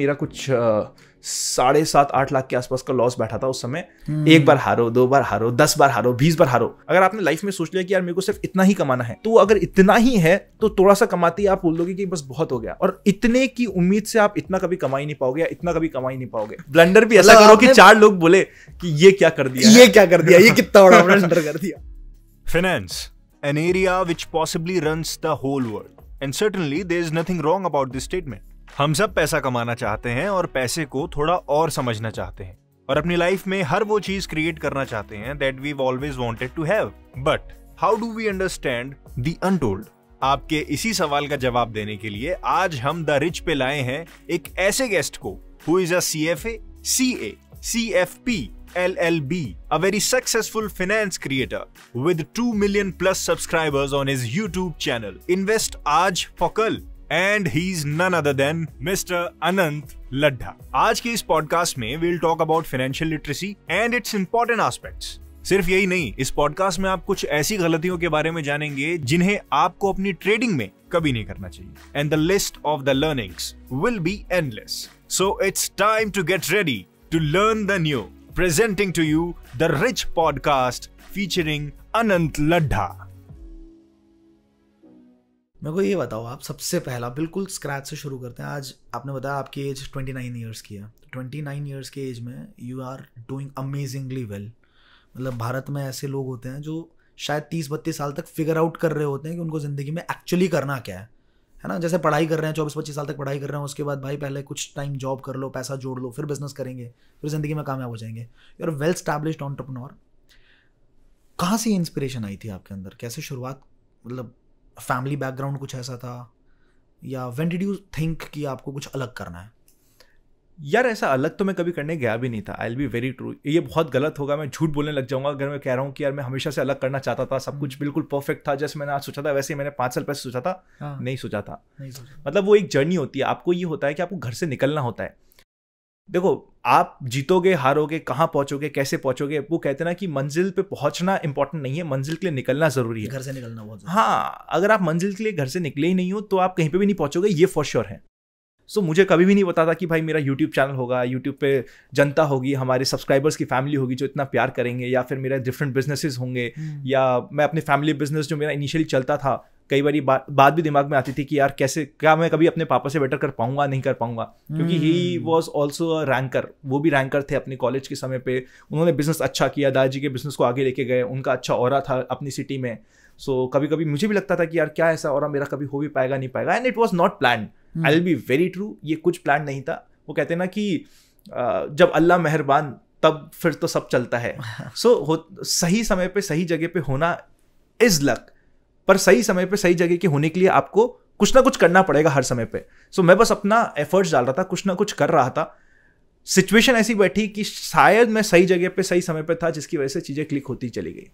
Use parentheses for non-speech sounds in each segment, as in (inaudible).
मेरा कुछ साढ़े सात आठ लाख के आसपास का लॉस बैठा था उस समय हम्म। एक बार हारो दो बार हारो दस बार हारो बीस बार हारो अगर आपने लाइफ में सोच लिया कि यार मेरे को सिर्फ इतना ही कमाना है तो अगर इतना ही है तो थोड़ा सा कमाती ही आप बोल दोगे कि बस बहुत हो गया और इतने की उम्मीद से आप इतना कभी कमाई नहीं पाओगे या इतना कभी कमाई नहीं पाओगे ब्लंडर भी ऐसा मतलब करो कि चार लोग बोले कि ये क्या कर दिया ये क्या कर दिया ये कितना बड़ा ब्लंडर (laughs) कर दिया finance an area which possibly run the whole world and certainly there is nothing wrong about this statement हम सब पैसा कमाना चाहते हैं और पैसे को थोड़ा और समझना चाहते हैं और अपनी लाइफ में हर वो चीज क्रिएट करना चाहते हैं that we always wanted to have but how do we understand the untold आपके इसी सवाल का जवाब देने के लिए आज हम द रिच पे लाए हैं एक ऐसे गेस्ट को who is a C F A C A C F P L L B a very successful finance creator with two million plus subscribers on his YouTube channel invest Aaj for and he is none other than mister Anant Laddha आज के इस podcast में will talk about financial literacy and its important aspects सिर्फ यही नहीं इस podcast में आप कुछ ऐसी गलतियों के बारे में जानेंगे जिन्हें आपको अपनी ट्रेडिंग में कभी नहीं करना चाहिए and the list of the learnings will be endless so it's time to get ready to learn the new presenting to you the rich podcast featuring Anant Laddha मेरे को ये बताओ आप सबसे पहला बिल्कुल स्क्रैच से शुरू करते हैं आज आपने बताया आपकी एज ट्वेंटी नाइन ईयर्स की है ट्वेंटी नाइन ईयर्स के एज में you are doing amazingly well मतलब भारत में ऐसे लोग होते हैं जो शायद तीस बत्तीस साल तक फिगर आउट कर रहे होते हैं कि उनको ज़िंदगी में एक्चुअली करना क्या है है ना जैसे पढ़ाई कर रहे हैं चौबीस पच्चीस साल तक पढ़ाई कर रहे हैं उसके बाद भाई पहले कुछ टाइम जॉब कर लो पैसा जोड़ लो फिर बिजनेस करेंगे फिर ज़िंदगी में कामयाब हो जाएंगे you are well established entrepreneur कहाँ से इंस्पिरेशन आई थी आपके अंदर कैसे शुरुआत मतलब फैमिली बैकग्राउंड कुछ ऐसा था या वेन डिड यू थिंक कि आपको कुछ अलग करना है यार ऐसा अलग तो मैं कभी करने गया भी नहीं था I'll be very true ये बहुत गलत होगा मैं झूठ बोलने लग जाऊंगा अगर मैं कह रहा हूँ कि यार मैं हमेशा से अलग करना चाहता था सब कुछ hmm. बिल्कुल परफेक्ट था जैसे मैंने आज सोचा था वैसे ही मैंने पाँच साल पहले सोचा था हाँ। नहीं सोचा था नहीं सोचा। मतलब वो एक जर्नी होती है आपको ये होता है कि आपको घर से निकलना होता है देखो आप जीतोगे हारोगे कहाँ पहुंचोगे कैसे पहुंचोगे वो कहते ना कि मंजिल पे पहुंचना इंपॉर्टेंट नहीं है मंजिल के लिए निकलना जरूरी है घर से निकलना बहुत हाँ अगर आप मंजिल के लिए घर से निकले ही नहीं हो तो आप कहीं पे भी नहीं पहुंचोगे ये फॉर श्योर है सो so, मुझे कभी भी नहीं पता था कि भाई मेरा यूट्यूब चैनल होगा यूट्यूब पे जनता होगी हमारे सब्सक्राइबर्स की फैमिली होगी जो इतना प्यार करेंगे या फिर मेरा डिफरेंट बिजनेसेस होंगे हम्म। या मैं अपने फैमिली बिजनेस जो मेरा इनिशियली चलता था कई बार बा, बात भी दिमाग में आती थी कि यार कैसे क्या मैं कभी अपने पापा से बेटर कर पाऊंगा नहीं कर पाऊंगा hmm. क्योंकि ही वॉज ऑल्सो रैंकर वो भी रैंकर थे अपने कॉलेज के समय पे उन्होंने बिजनेस अच्छा किया दादाजी के बिजनेस को आगे लेके गए उनका अच्छा और था अपनी सिटी में सो so, कभी कभी मुझे भी लगता था कि यार क्या ऐसा और मेरा कभी हो भी पाएगा नहीं पाएगा and it was not plan I will be very true ये कुछ प्लान नहीं था वो कहते ना कि जब अल्लाह मेहरबान तब फिर तो सब चलता है सो (laughs) so, सही समय पे सही जगह पे होना इज लक पर सही समय पर सही जगह के होने के लिए आपको कुछ ना कुछ करना पड़ेगा हर समय पे सो so, मैं बस अपना एफर्ट्स डाल रहा था कुछ ना कुछ कर रहा था सिचुएशन ऐसी बैठी कि शायद मैं सही जगह पे सही समय पे था जिसकी वजह से चीज़ें क्लिक होती चली गई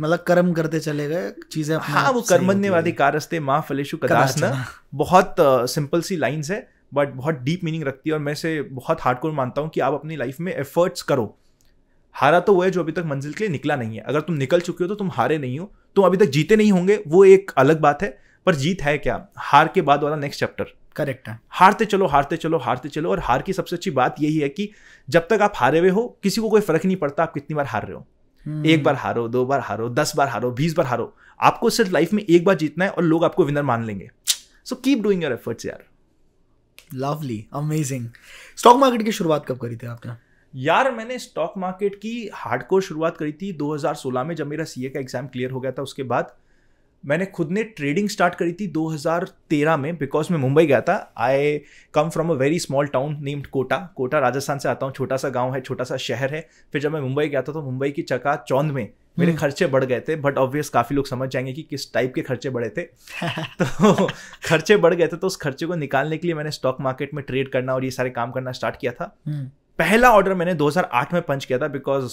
मतलब कर्म करते चले गए चीज़ें हाँ वो कर्मन्य वादी कारस्ते माँ फलेशु कदासना बहुत सिंपल सी लाइन्स है बट बहुत डीप मीनिंग रखती है और मैं से बहुत हार्ड मानता हूँ कि आप अपनी लाइफ में एफर्ट्स करो हारा तो वो है जो अभी तक मंजिल के लिए निकला नहीं है अगर तुम निकल चुके हो तो तुम हारे नहीं हो तो अभी तक जीते नहीं होंगे वो एक अलग बात है पर जीत है क्या हार के बाद वाला नेक्स्ट चैप्टर करेक्ट है हारते चलो हारते चलो हारते चलो और हार की सबसे अच्छी बात यही है कि जब तक आप हारे हुए हो किसी को कोई फर्क नहीं पड़ता आप कितनी बार हार रहे हो हम्म। एक बार हारो दो बार हारो दस बार हारो बीस बार हारो आपको सिर्फ लाइफ में एक बार जीतना है और लोग आपको विनर मान लेंगे so keep doing your efforts यार लवली अमेजिंग स्टॉक मार्केट की शुरुआत कब करी थी आपने यार मैंने स्टॉक मार्केट की हार्डकोर शुरुआत करी थी 2016 में जब मेरा सीए का एग्ज़ाम क्लियर हो गया था उसके बाद मैंने खुद ने ट्रेडिंग स्टार्ट करी थी 2013 में बिकॉज मैं मुंबई गया था I come from a very small town named Kota Kota Rajasthan से आता हूँ छोटा सा गांव है छोटा सा शहर है फिर जब मैं मुंबई गया था तो मुंबई की चका चौंद में मेरे हम्म। खर्चे बढ़ गए थे बट ऑब्वियस काफ़ी लोग समझ जाएंगे कि किस टाइप के खर्चे बढ़े थे (laughs) तो खर्चे बढ़ गए थे तो उस खर्चे को निकालने के लिए मैंने स्टॉक मार्केट में ट्रेड करना और ये सारे काम करना स्टार्ट किया था हम्म। पहला ऑर्डर मैंने 2008 में पंच किया था because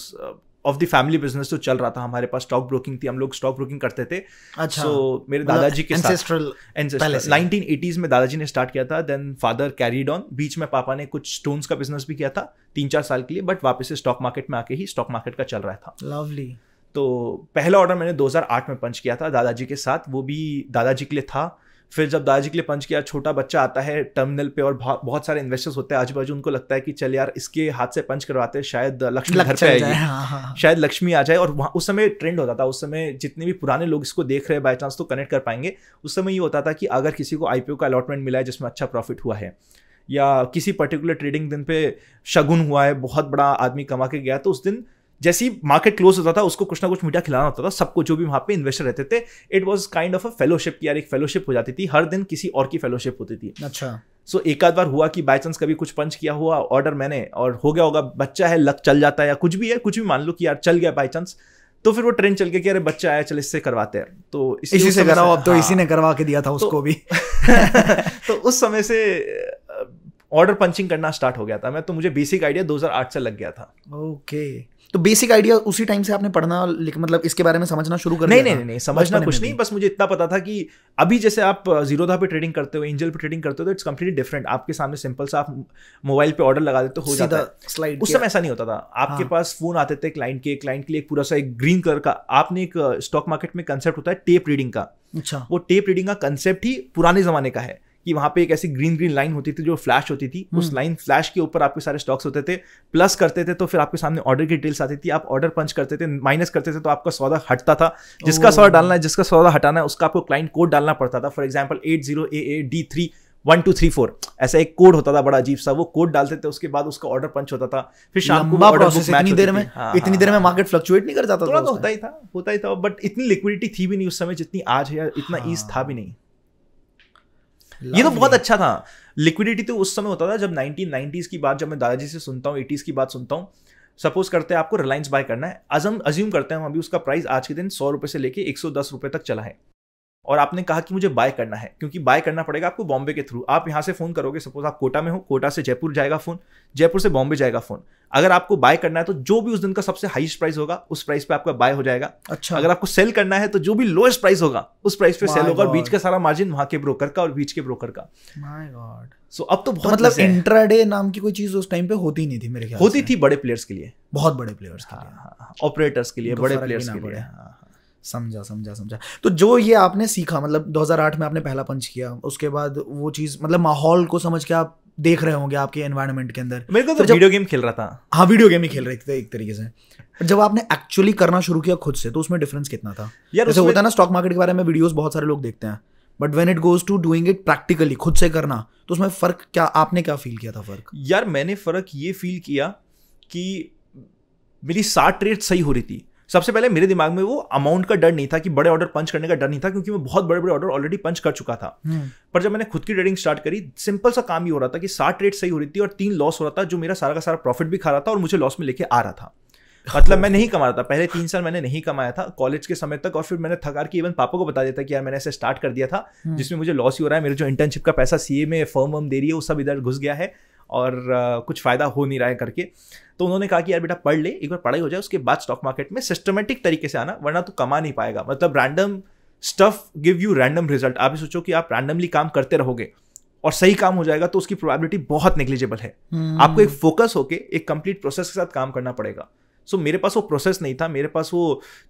of the family business तो चल रहा था हमारे पास स्टॉक ब्रोकिंग थी हम लोग स्टॉक ब्रोकिंग करते थे अच्छा सो so, मेरे मतलब दादाजी के एंसेस्ट्रल नाइनटीन एटीज में दादाजी ने स्टार्ट किया था देन फादर कैरीड ऑन बीच में पापा ने कुछ स्टोन्स का बिजनेस भी किया था तीन चार साल के लिए बट वापस से स्टॉक मार्केट में आके ही स्टॉक मार्केट का चल रहा था लवली तो पहला ऑर्डर मैंने 2008 में पंच किया था दादाजी के साथ वो भी दादाजी के लिए था फिर जब दादाजी के लिए पंच किया छोटा बच्चा आता है टर्मिनल पे और बहुत सारे इन्वेस्टर्स होते हैं आजू बाजू उनको लगता है कि चल यार इसके हाथ से पंच करवाते हैं शायद लक्ष्मी घर पे आएगी हाँ, हाँ। शायद लक्ष्मी आ जाए और वहाँ उस समय ट्रेंड होता था उस समय जितने भी पुराने लोग इसको देख रहे हैं बाई चांस तो कनेक्ट कर पाएंगे उस समय ये होता था कि अगर किसी को आईपीओ का अलॉटमेंट मिला है जिसमें अच्छा प्रॉफिट हुआ है या किसी पर्टिकुलर ट्रेडिंग दिन पे शगुन हुआ है बहुत बड़ा आदमी कमा के गया तो उस दिन जैसे ही मार्केट क्लोज होता था उसको कुछ ना कुछ मीठा खिलाना होता था सबको जो भी वहाँ पे इन्वेस्टर रहते थे it was kind of a fellowship की यार एक फेलोशिप हो जाती थी हर दिन किसी और की फेलोशिप होती थी अच्छा सो so, एक आध बार हुआ कि बाई चांस कभी कुछ पंच किया हुआ ऑर्डर मैंने और हो गया होगा बच्चा है लक चल जाता है या कुछ भी है कुछ भी मान लो कि यार चल गया बाई चांस तो फिर वो ट्रेन चल के कि अरे बच्चा आया चल इससे करवाते हैं तो इसी, इसी से कराओ अब तो हाँ। इसी ने करवा के दिया था तो उसको भी (laughs) तो उस समय से ऑर्डर पंचिंग करना स्टार्ट हो गया था मैं तो मुझे बेसिक आइडिया 2008 से लग गया था ओके okay. तो बेसिक आइडिया उसी टाइम से आपने पढ़ना मतलब इसके बारे में समझना शुरू कर नहीं नहीं नहीं समझना कुछ नहीं बस मुझे इतना पता था कि अभी जैसे आप जीरोधा पे ट्रेडिंग करते हो एंजल पे ट्रेडिंग करते हो तो इट्स कंप्लीटली डिफरेंट आपके सामने सिंपल सा आप मोबाइल पे ऑर्डर लगा देते हो जाता है स्लाइड उस समय ऐसा नहीं होता था आपके हाँ। पास फोन आते थे क्लाइंट के क्लाइंट के लिए पूरा सा एक ग्रीन कलर का आपने एक स्टॉक मार्केट में कंसेप्ट होता है टेप रीडिंग का अच्छा वो टेप रीडिंग का कंसेप्ट ही पुराने जमाने का है कि वहाँ पे एक ऐसी ग्रीन ग्रीन लाइन होती थी जो फ्लैश होती थी उस लाइन हम्म। फ्लैश के ऊपर आपके सारे स्टॉक्स होते थे प्लस करते थे तो फिर आपके सामने ऑर्डर की डिटेल्स आती थी आप ऑर्डर पंच करते थे माइनस करते थे तो आपका सौदा हटता था जिसका सौदा डालना है जिसका सौदा हटाना है उसका आपको क्लाइंट कोड डालना पड़ता था for example eight zero A A D three one two three four ऐसा एक कोड होता था बड़ा अजीब सा वो कोड डालते थे उसके बाद उसका ऑर्डर पंच होता था फिर शाम को ऑर्डर इतनी हाँ, हाँ, देर में हाँ, इतनी देर में मार्केट फ्लक्चुएट नहीं कर जाता थोड़ा तो होता ही था होता ही था बट इतनी लिक्विडिटी थी भी नहीं उस समय जितनी आज है इतना ईज हाँ। था भी नहीं ये तो बहुत अच्छा था लिक्विडिटी तो उस समय होता था जब नाइनटीन की बात जब मैं दादाजी से सुनता हूँ एटीज़ की बात सुनता हूँ सपोज करते हैं आपको रिलायंस बाय करना है अजम अज्यूम करते हैं हम अभी उसका प्राइस आज के दिन सौ रुपये से लेके एक सौ दस रुपये तक चला है और आपने कहा कि मुझे बाय करना है क्योंकि बाय करना पड़ेगा आपको बॉम्बे के थ्रू आप यहाँ से फ़ोन करोगे सपोज आप कोटा में हो कोटा से जयपुर जाएगा फ़ोन जयपुर से बॉम्बे जाएगा फ़ोन अगर आपको बाय करना है तो जो भी उस दिन का सबसे हाईएस्ट प्राइस होगा उस प्राइस पे आपका बाय हो जाएगा अच्छा अगर आपको सेल करना है तो जो भी लोएस्ट प्राइस होगा उस प्राइस पे सेल होगा बीच का सारा मार्जिन वहां के ब्रोकर का और बीच के ब्रोकर का माय गॉड सो अब तो, तो बहुत मतलब इंट्राडे नाम की कोई चीज उस टाइम पे होती नहीं थी मेरे ख्याल होती थी बड़े प्लेयर्स के लिए बहुत बड़े प्लेयर्स ऑपरेटर्स के लिए बड़े हाँ, प्लेयर्स हाँ, हाँ, के लिए समझा समझा समझा तो जो ये आपने सीखा मतलब 2008 में आपने पहला पंच किया उसके बाद वो चीज़ मतलब माहौल को समझ के आप देख रहे होंगे आपके एनवायरमेंट के अंदर मेरे को तो, तो वीडियो गेम खेल रहा था हाँ वीडियो गेम ही खेल रहे थे एक तरीके से जब आपने एक्चुअली करना शुरू किया खुद से तो उसमें डिफरेंस कितना था यार जैसे होता है ना स्टॉक मार्केट के बारे में वीडियोस बहुत सारे लोग देखते हैं but when it goes to doing it practically खुद से करना तो उसमें फ़र्क क्या आपने क्या फील किया था फ़र्क यार मैंने फ़र्क ये फील किया कि मेरी साठ ट्रेड सही हो रही थी सबसे पहले मेरे दिमाग में वो अमाउंट का डर नहीं था कि बड़े ऑर्डर पंच करने का डर नहीं था क्योंकि मैं बहुत बड़े बड़े ऑर्डर ऑलरेडी पंच कर चुका था हम्म। पर जब मैंने खुद की ट्रेडिंग स्टार्ट करी सिंपल सा काम ही हो रहा था कि साठ रेट सही हो रही थी और तीन लॉस हो रहा था जो मेरा सारा का सारा प्रॉफिट भी खा रहा था और मुझे लॉस में लेके आ रहा था मतलब मैं नहीं कमा रहा था पहले तीन साल मैंने नहीं कमाया था कॉलेज के समय तक और फिर मैंने थकार की इवन पापा को बता दिया था कि यार मैंने ऐसे स्टार्ट कर दिया था हम्म। जिसमें मुझे लॉस ही हो रहा है मेरे जो इंटर्नशिप का पैसा सीए में फर्म वर्म दे रही है वो सब इधर घुस गया है और कुछ फ़ायदा हो नहीं रहा है करके तो उन्होंने कहा कि यार बेटा पढ़ ले एक बार पढ़ाई हो जाए उसके बाद स्टॉक मार्केट में सिस्टमेटिक तरीके से आना वरना तू कमा नहीं पाएगा मतलब random stuff give you random result आप सोचो कि आप रैंडमली काम करते रहोगे और सही काम हो जाएगा तो उसकी प्रोबेबिलिटी बहुत निग्लिजिबल है hmm. आपको एक फोकस होकर एक कंप्लीट प्रोसेस के साथ काम करना पड़ेगा सो so, मेरे पास वो प्रोसेस नहीं था मेरे पास वो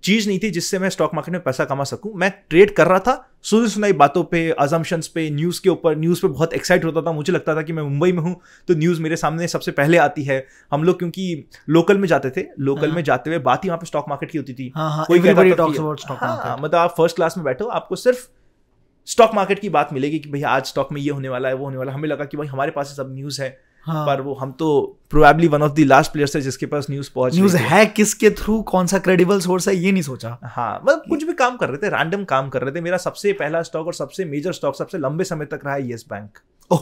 चीज़ नहीं थी जिससे मैं स्टॉक मार्केट में पैसा कमा सकूं मैं ट्रेड कर रहा था सुनी सुनाई बातों पे अजम्पन्स पे न्यूज़ के ऊपर न्यूज़ पे बहुत एक्साइट होता था मुझे लगता था कि मैं मुंबई में हूँ तो न्यूज़ मेरे सामने सबसे पहले आती है हम लोग क्योंकि लोकल में जाते थे लोकल हाँ। में जाते हुए बात ही वहाँ पे स्टॉक मार्केट की होती थी हाँ, हाँ, कोई मतलब आप फर्स्ट क्लास में बैठो आपको सिर्फ स्टॉक मार्केट की बात मिलेगी कि भाई आज स्टॉक में ये होने वाला है वो होने वाला हमें लगा कि भाई हमारे पास सब न्यूज़ है हाँ। पर वो हम तो probably one of the last players है जिसके पास न्यूज पहुंच न्यूज है किसके थ्रू कौन सा क्रेडिबल सोर्स है ये नहीं सोचा हाँ मतलब कुछ भी काम कर रहे थे रैंडम काम कर रहे थे मेरा सबसे पहला स्टॉक और सबसे मेजर स्टॉक सबसे लंबे समय तक रहा है येस बैंक ओ,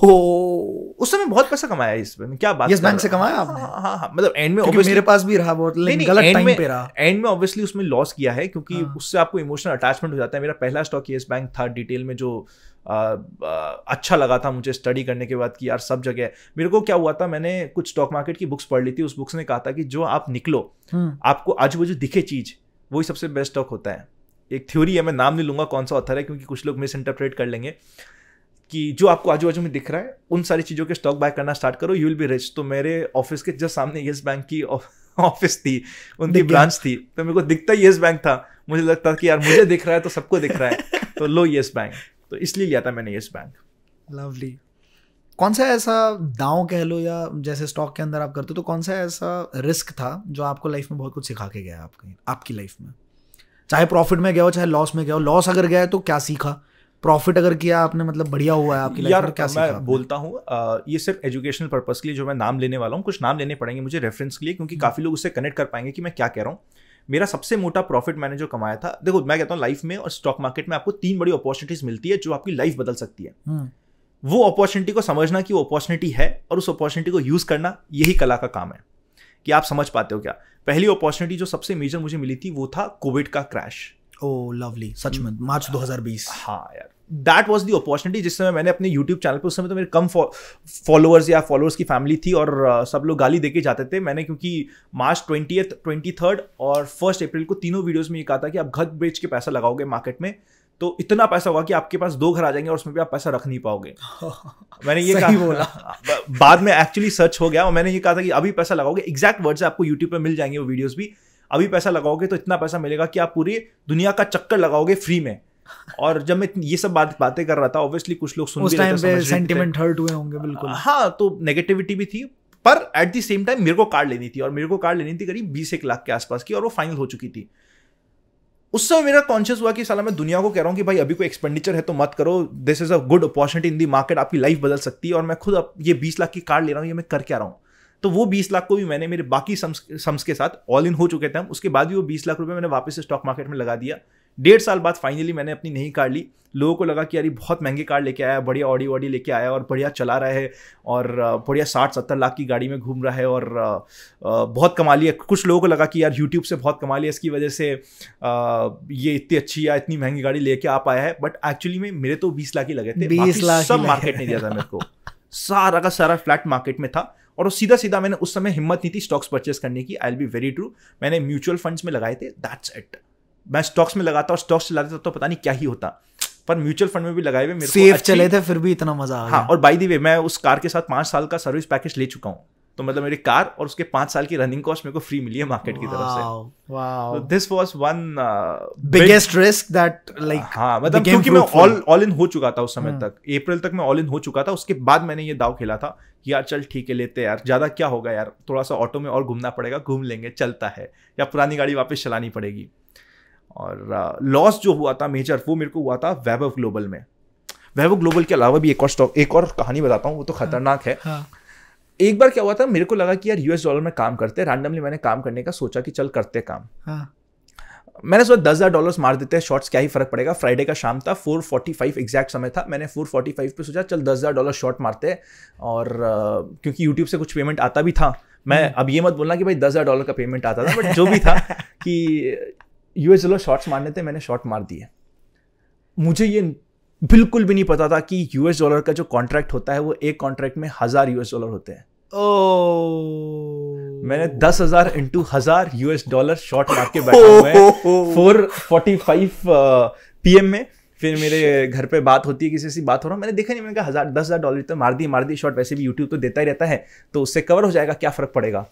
उस समय बहुत पैसा कमाया इस पे क्या बात यस बैंक से कमाया हाँ, आपने हाँ हाँ हाँ, मतलब एंड में मेरे पास भी रहा बहुत लेकिन गलत टाइम पे रहा एंड में ऑब्वियसली उसमें लॉस किया है क्योंकि हाँ. उससे आपको इमोशनल अटैचमेंट हो जाता है मेरा पहला स्टॉक यस बैंक था डिटेल में जो अच्छा लगा था मुझे स्टडी करने के बाद कि यार सब जगह मेरे को क्या हुआ था मैंने कुछ स्टॉक मार्केट की बुक्स पढ़ ली थी उस बुक्स ने कहा था कि जो आप निकलो हम्म। आपको आजू बाजू दिखे चीज वही सबसे बेस्ट स्टॉक होता है एक थ्योरी है मैं नाम नहीं लूंगा कौन सा ऑथर है क्योंकि कुछ लोग मिस इंटरप्रेट कर लेंगे कि जो आपको आजू बाजू में दिख रहा है उन सारी चीज़ों के स्टॉक बाय करना स्टार्ट करो यू विल बी रिच तो मेरे ऑफिस के जस्ट सामने येस बैंक की ऑफिस (laughs) थी उनकी ब्रांच थी तो मेरे को दिखता येस बैंक था मुझे लगता कि यार मुझे दिख रहा है तो सबको दिख रहा है (laughs) तो लो येस बैंक तो इसलिए लिया था मैंने येस बैंक लवली कौन सा ऐसा दाव कह लो या जैसे स्टॉक के अंदर आप करते हो तो कौन सा ऐसा रिस्क था जो आपको लाइफ में बहुत कुछ सिखा के गया आपकी आपकी लाइफ में चाहे प्रॉफिट में गया हो चाहे लॉस में गया हो लॉस अगर गया तो क्या सीखा प्रॉफिट अगर किया आपने मतलब बढ़िया हुआ है आपकी यार क्या मैं बोलता हूँ ये सिर्फ एजुकेशनल पर्पज के लिए जो मैं नाम लेने वाला हूँ कुछ नाम लेने पड़ेंगे मुझे रेफरेंस के लिए क्योंकि हम्म। काफ़ी लोग उससे कनेक्ट कर पाएंगे कि मैं क्या कह रहा हूँ मेरा सबसे मोटा प्रॉफिट मैंने जो कमाया था देखो मैं कहता हूँ लाइफ में और स्टॉक मार्केट में आपको तीन बड़ी अपॉर्चुनिटीज मिलती है जो आपकी लाइफ बदल सकती है हम्म। वो अपॉर्चुनिटी को समझना कि वो अपॉर्चुनिटी है और उस अपॉर्चुनिटी को यूज करना यही कला का काम है कि आप समझ पाते हो क्या पहली अपॉर्चुनिटी जो सबसे मेजर मुझे मिली थी वो था कोविड का क्रैश ओ oh, लवली सच में मार्च 2020 mm. हाँ यार दैट वॉज दी अपॉर्चुनिटी जिस समय मैंने अपने यूट्यूब चैनल पर उस समय तो मेरे कम फॉलोअर्स या फॉलोअर्स की फैमिली थी और uh, सब लोग गाली देके जाते थे मैंने क्योंकि मार्च ट्वेंटी ट्वेंटी थर्ड और फर्स्ट अप्रैल को तीनों वीडियोज में ये कहा था कि आप घर बेच के पैसा लगाओगे मार्केट में तो इतना पैसा होगा कि आपके पास दो घर आ जाएंगे और उसमें भी आप पैसा रख नहीं पाओगे (laughs) मैंने ये कहा बोला (laughs) बाद में एक्चुअली सर्च हो गया और मैंने ये कहा था कि अभी पैसा लगाओगे एग्जैक्ट वर्ड्स आपको यूट्यूब पर मिल जाएंगे वो वीडियोज़ भी अभी पैसा लगाओगे तो इतना पैसा मिलेगा कि आप पूरी दुनिया का चक्कर लगाओगे फ्री में और जब मैं ये सब बात बातें कर रहा था ऑब्वियसली कुछ लोग सुन उस टाइम पे हर्ट हुए होंगे बिल्कुल हाँ तो नेगेटिविटी भी थी पर एट द सेम टाइम मेरे को कार लेनी थी और मेरे को कार लेनी थी करीब बीस एक लाख के आसपास की और वो फाइनल हो चुकी थी उस समय मेरा कॉन्शियस हुआ कि साला मैं दुनिया को कह रहा हूँ कि भाई अभी कोई एक्सपेंडिचर है तो मत करो this is a good opportunity in the market आपकी लाइफ बदल सकती है और मैं खुद अब ये बीस लाख की कार ले रहा हूँ ये मैं कर क्या रहा हूँ तो वो बीस लाख को भी मैंने मेरे बाकी सम्स सम्स के साथ ऑल इन हो चुके थे हम उसके बाद भी वो बीस लाख रुपये मैंने वापस स्टॉक मार्केट में लगा दिया डेढ़ साल बाद फाइनली मैंने अपनी नई कार ली लोगों को लगा कि यार बहुत महंगे कार लेके आया बढ़िया ऑडी ऑडी लेके आया और बढ़िया चला रहा है और बढ़िया साठ सत्तर लाख की गाड़ी में घूम रहा है और बहुत कमा लिया कुछ लोगों को लगा कि यार यूट्यूब से बहुत कमा लिया इसकी वजह से ये इतनी अच्छी या इतनी महंगी गाड़ी लेके आ पाया है बट एक्चुअली में मेरे तो बीस लाख ही लगे थे बीस लाख सब मार्केट नहीं दिया था मेरे को सारा का सारा फ्लैट मार्केट में था और सीधा सीधा मैंने उस समय हिम्मत नहीं थी स्टॉक्स परचेस करने की I will be very true मैंने म्यूचुअल फंड्स में लगाए थे दैट्स इट मैं स्टॉक्स में लगाता और स्टॉक्स चलाता तो पता नहीं क्या ही होता पर म्यूचुअल फंड में भी लगाए हुए मेरे सेफ चले थे फिर भी इतना मजा आ हाँ और बाई दी वे मैं उस कार के साथ पांच साल का सर्विस पैकेज ले चुका हूँ तो मतलब मेरी कार और उसके पांच साल की रनिंग कॉस्ट मेरे को फ्री मिली है मार्केट की तरफ से this was one biggest risk that like हाँ मतलब क्योंकि मैं ऑल ऑल इन हो चुका था उस समय hmm. तक अप्रैल तक मैं ऑल इन हो चुका था उसके बाद मैंने ये दाव खेला था यार चल ठीक है लेते यार ज्यादा क्या होगा यार थोड़ा सा ऑटो में और घूमना पड़ेगा घूम लेंगे चलता है या पुरानी गाड़ी वापस चलानी पड़ेगी और लॉस uh, जो हुआ था मेजर वो मेरे को हुआ था वैभव ग्लोबल में वैभव ग्लोबल के अलावा भी एक और स्टॉक एक और कहानी बताता हूँ वो तो हाँ। खतरनाक है हाँ। एक बार क्या हुआ था मेरे को लगा कि यार यूएस डॉलर में काम करते हैं रैंडमली मैंने काम करने का सोचा कि चल करते काम हाँ मैंने सोचा दस हज़ार डॉलर मार देते हैं शॉर्ट्स क्या ही फर्क पड़ेगा फ्राइडे का शाम था फोर फोर्टी फाइव एग्जैक्ट समय था मैंने फोर फोर्टी फाइव पर सोचा चल दस हज़ार डॉलर शॉर्ट मारते और uh, क्योंकि यूट्यूब से कुछ पेमेंट आता भी था मैं हम्म। अब ये मत बोलना कि भाई दस हज़ार डॉलर का पेमेंट आता था बट जो भी था (laughs) कि यू एस डॉलर शॉर्ट्स मारने थे मैंने शॉर्ट मार दिए मुझे ये बिल्कुल भी नहीं पता था कि यूएस डॉलर का जो कॉन्ट्रैक्ट होता है वो एक कॉन्ट्रैक्ट में हजार यूएस डॉलर होते हैं oh. मैंने दस हजार इंटू हजार यूएस डॉलर शॉर्ट मार के बैठा हुआ है फोर फोर्टी फाइव पीएम में फिर मेरे घर पे बात होती है किसी से बात हो रहा मैंने देखा नहीं मैंने कहा हजार दस हजार डॉलर तो मार दी मार दी शॉर्ट वैसे भी यूट्यूब तो देता ही रहता है तो उससे कवर हो जाएगा क्या फर्क पड़ेगा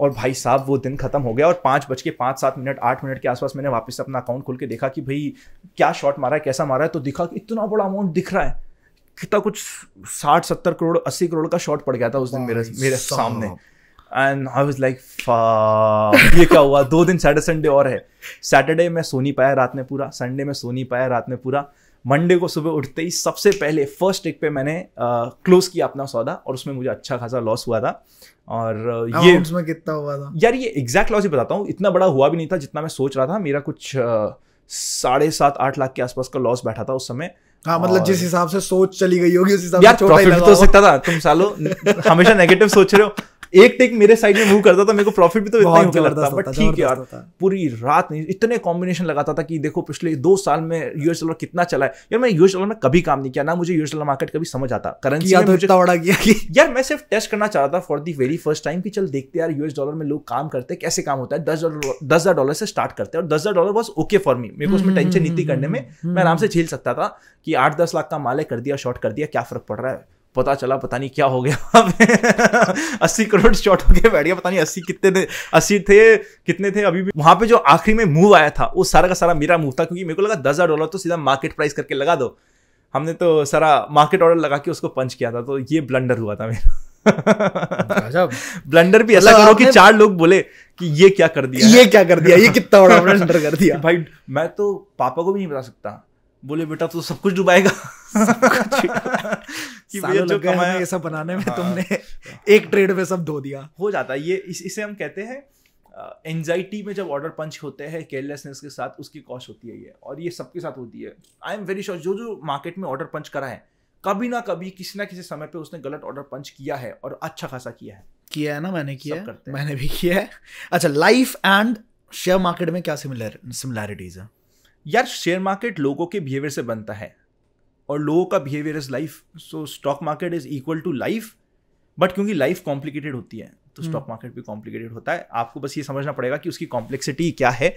और भाई साहब वो दिन खत्म हो गया और पाँच बज के पाँच सात मिनट आठ मिनट के आसपास मैंने वापस अपना अकाउंट खोल के देखा कि भाई क्या शॉट मारा है कैसा मारा है तो दिखा कि इतना बड़ा अमाउंट दिख रहा है कितना कुछ साठ सत्तर करोड़ अस्सी करोड़ का शॉट पड़ गया था उस दिन मेरे मेरे सामने एंड आई वॉज लाइक ये क्या हुआ दो दिन सैटर संडे और है सैटरडे में सो नहीं पाया रात में पूरा संडे में सो नहीं पाया रात में पूरा मंडे को सुबह उठते ही सबसे पहले फर्स्ट टेक पे मैंने क्लोज uh, किया अपना सौदा और उसमें मुझे अच्छा खासा लॉस हुआ था और ये में कितना हुआ था यार ये एग्जैक्ट लॉस ही बताता हूँ इतना बड़ा हुआ भी नहीं था जितना मैं सोच रहा था मेरा कुछ साढ़े सात आठ लाख के आसपास का लॉस बैठा था उस समय हाँ मतलब जिस हिसाब से सोच चली गई होगी उस हिसाब से छोटा ही लगा तो हो सकता था तुम सालो हमेशा नेगेटिव सोच रहे हो एक टेक मेरे साइड में मूव करता था मेरे को प्रॉफिट भी तो इतना ही था बट ठीक यार पूरी रात नहीं इतने कॉम्बिनेशन लगाता था कि देखो पिछले दो साल में यूएस डॉलर कितना चला है यार मैं यूएस डॉलर में कभी काम नहीं किया ना मुझे यूएस डॉलर मार्केट कभी समझ आता करेंसी में तो मुझे बड़ा किया कि यार मैं सिर्फ टेस्ट करना चाह रहा था for the very first time कि चल देखते यार यूएस डॉलर में लोग काम करते कैसे काम होता है दस दस हजार डॉलर से स्टार्ट करते हैं और दस हजार डॉलर बस ओके फॉर मी मेरे को उसमें टेंशन नहीं थी करने में हम्म, मैं आराम हम्म। से झेल सकता था कि आठ दस लाख का माले कर दिया शॉर्ट कर दिया क्या फर्क पड़ रहा है पता चला पता नहीं क्या हो गया (laughs) अस्सी करोड़ शॉर्ट हो गया बैठ गया पता नहीं अस्सी कितने थे अस्सी थे कितने थे अभी भी वहां पे जो आखिरी में मूव आया था वो सारा का सारा मेरा मूव था क्योंकि मेरे को लगा दस हज़ार डॉलर तो सीधा मार्केट प्राइस करके लगा दो हमने तो सारा मार्केट ऑर्डर लगा के उसको पंच किया था तो ये ब्लंडर हुआ था मेरा ब्लंडर (laughs) भी ऐसा मतलब करो कि चार लोग बोले कि ये क्या कर दिया ये क्या कर दिया ये कितना बड़ा ब्लंडर (laughs) कर दिया भाई मैं तो पापा को भी नहीं बता सकता बोले बेटा तो सब कुछ डुबाएगा (laughs) कि भैया जो कमाया ये सब बनाने में हाँ, तुमने एक ट्रेड में सब धो दिया हो जाता है ये इस, इसे हम कहते हैं एंजाइटी में जब ऑर्डर पंच होते हैं केयरलेसनेस के साथ उसकी कॉस्ट होती है ये और ये सबके साथ होती है आई एम वेरी श्योर जो जो मार्केट में ऑर्डर पंच करा है कभी ना कभी किसी ना किसी समय पे उसने गलत ऑर्डर पंच किया है और अच्छा खासा किया है किया है ना मैंने किया मैंने भी किया है अच्छा लाइफ एंड शेयर मार्केट में क्या सिमिलर सिमिलैरिटीज़ है यार शेयर मार्केट लोगों के बिहेवियर से बनता है और लोगों का behaviour is life so stock market is equal to life but क्योंकि लाइफ कॉम्प्लिकेटेड होती है तो स्टॉक हम्म। मार्केट भी कॉम्प्लिकेटेड होता है आपको बस ये समझना पड़ेगा कि उसकी कॉम्प्लेक्सिटी क्या है